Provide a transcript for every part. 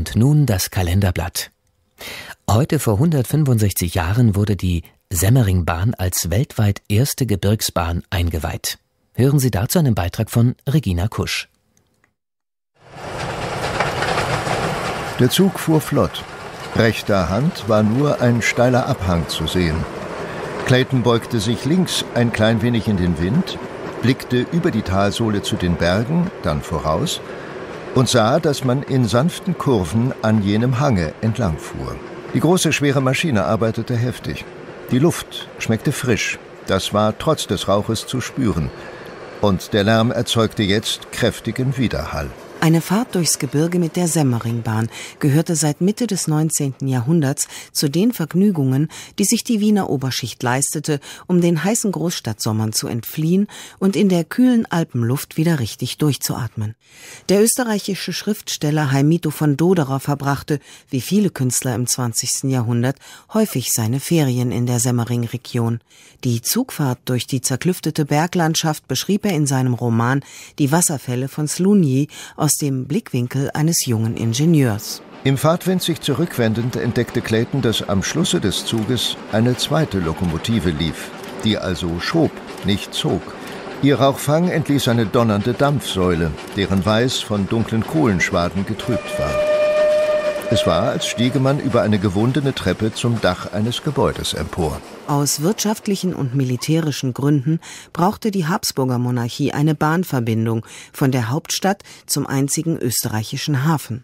Und nun das Kalenderblatt. Heute vor 165 Jahren wurde die Semmeringbahn als weltweit erste Gebirgsbahn eingeweiht. Hören Sie dazu einen Beitrag von Regina Kusch. Der Zug fuhr flott. Rechter Hand war nur ein steiler Abhang zu sehen. Clayton beugte sich links ein klein wenig in den Wind, blickte über die Talsohle zu den Bergen, dann voraus und sah, dass man in sanften Kurven an jenem Hange entlangfuhr. Die große schwere Maschine arbeitete heftig. Die Luft schmeckte frisch, das war trotz des Rauches zu spüren, und der Lärm erzeugte jetzt kräftigen Widerhall. Eine Fahrt durchs Gebirge mit der Semmeringbahn gehörte seit Mitte des 19. Jahrhunderts zu den Vergnügungen, die sich die Wiener Oberschicht leistete, um den heißen Großstadtsommern zu entfliehen und in der kühlen Alpenluft wieder richtig durchzuatmen. Der österreichische Schriftsteller Heimito von Doderer verbrachte, wie viele Künstler im 20. Jahrhundert, häufig seine Ferien in der Semmeringregion. Die Zugfahrt durch die zerklüftete Berglandschaft beschrieb er in seinem Roman Die Wasserfälle von Slunyi aus aus dem Blickwinkel eines jungen Ingenieurs. Im Fahrtwind sich zurückwendend entdeckte Clayton, dass am Schlusse des Zuges eine zweite Lokomotive lief, die also schob, nicht zog. Ihr Rauchfang entließ eine donnernde Dampfsäule, deren Weiß von dunklen Kohlenschwaden getrübt war. Es war, als stiege man über eine gewundene Treppe zum Dach eines Gebäudes empor. Aus wirtschaftlichen und militärischen Gründen brauchte die Habsburger Monarchie eine Bahnverbindung von der Hauptstadt zum einzigen österreichischen Hafen.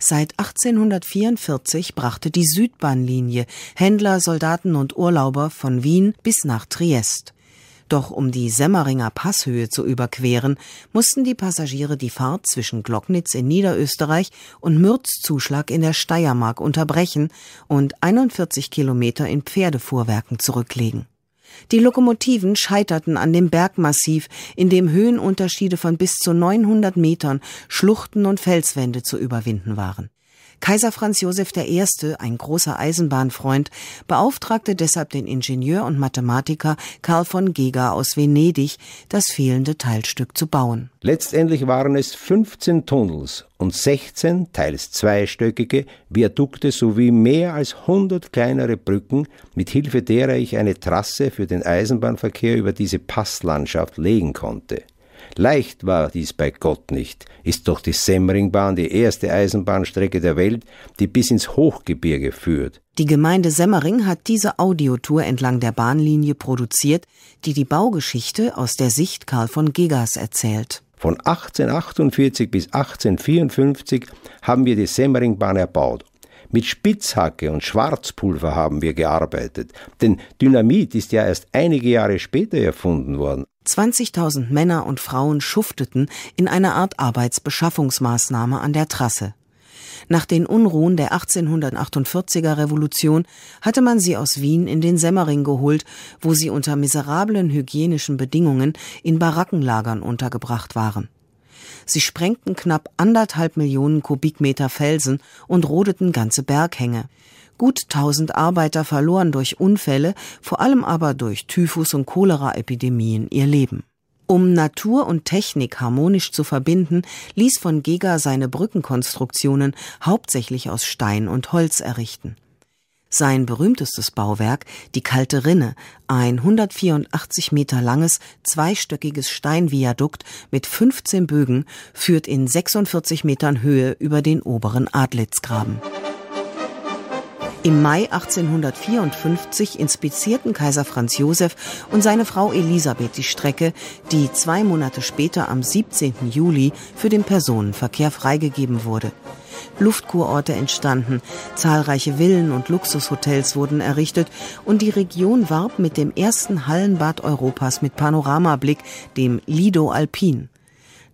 Seit 1844 brachte die Südbahnlinie Händler, Soldaten und Urlauber von Wien bis nach Triest. Doch um die Semmeringer Passhöhe zu überqueren, mussten die Passagiere die Fahrt zwischen Glocknitz in Niederösterreich und Mürzzuschlag in der Steiermark unterbrechen und 41 Kilometer in Pferdefuhrwerken zurücklegen. Die Lokomotiven scheiterten an dem Bergmassiv, in dem Höhenunterschiede von bis zu 900 Metern, Schluchten und Felswände zu überwinden waren. Kaiser Franz Josef I., ein großer Eisenbahnfreund, beauftragte deshalb den Ingenieur und Mathematiker Karl von Geger aus Venedig, das fehlende Teilstück zu bauen. Letztendlich waren es 15 Tunnels und 16 teils zweistöckige Viadukte sowie mehr als 100 kleinere Brücken, mit Hilfe derer ich eine Trasse für den Eisenbahnverkehr über diese Passlandschaft legen konnte. Leicht war dies bei Gott nicht, ist doch die Semmeringbahn die erste Eisenbahnstrecke der Welt, die bis ins Hochgebirge führt. Die Gemeinde Semmering hat diese Audiotour entlang der Bahnlinie produziert, die die Baugeschichte aus der Sicht Karl von Gegas erzählt. Von 1848 bis 1854 haben wir die Semmeringbahn erbaut. Mit Spitzhacke und Schwarzpulver haben wir gearbeitet, denn Dynamit ist ja erst einige Jahre später erfunden worden. 20.000 Männer und Frauen schufteten in einer Art Arbeitsbeschaffungsmaßnahme an der Trasse. Nach den Unruhen der 1848er Revolution hatte man sie aus Wien in den Semmering geholt, wo sie unter miserablen hygienischen Bedingungen in Barackenlagern untergebracht waren. Sie sprengten knapp anderthalb Millionen Kubikmeter Felsen und rodeten ganze Berghänge. Gut 1000 Arbeiter verloren durch Unfälle, vor allem aber durch Typhus- und Choleraepidemien ihr Leben. Um Natur und Technik harmonisch zu verbinden, ließ von Geger seine Brückenkonstruktionen hauptsächlich aus Stein und Holz errichten. Sein berühmtestes Bauwerk, die Kalte Rinne, ein 184 Meter langes, zweistöckiges Steinviadukt mit 15 Bögen, führt in 46 Metern Höhe über den oberen Adlitzgraben. Im Mai 1854 inspizierten Kaiser Franz Josef und seine Frau Elisabeth die Strecke, die zwei Monate später am 17. Juli für den Personenverkehr freigegeben wurde. Luftkurorte entstanden, zahlreiche Villen und Luxushotels wurden errichtet und die Region warb mit dem ersten Hallenbad Europas mit Panoramablick, dem Lido Alpin.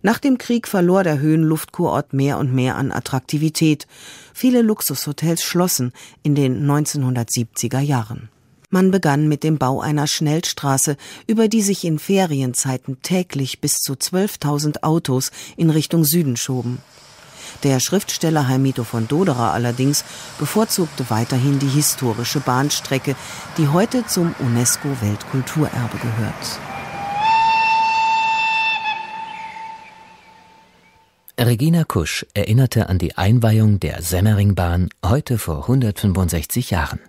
Nach dem Krieg verlor der Höhenluftkurort mehr und mehr an Attraktivität. Viele Luxushotels schlossen in den 1970er Jahren. Man begann mit dem Bau einer Schnellstraße, über die sich in Ferienzeiten täglich bis zu 12.000 Autos in Richtung Süden schoben. Der Schriftsteller Heimito von Doderer allerdings bevorzugte weiterhin die historische Bahnstrecke, die heute zum UNESCO-Weltkulturerbe gehört. Regina Kusch erinnerte an die Einweihung der Semmeringbahn heute vor 165 Jahren.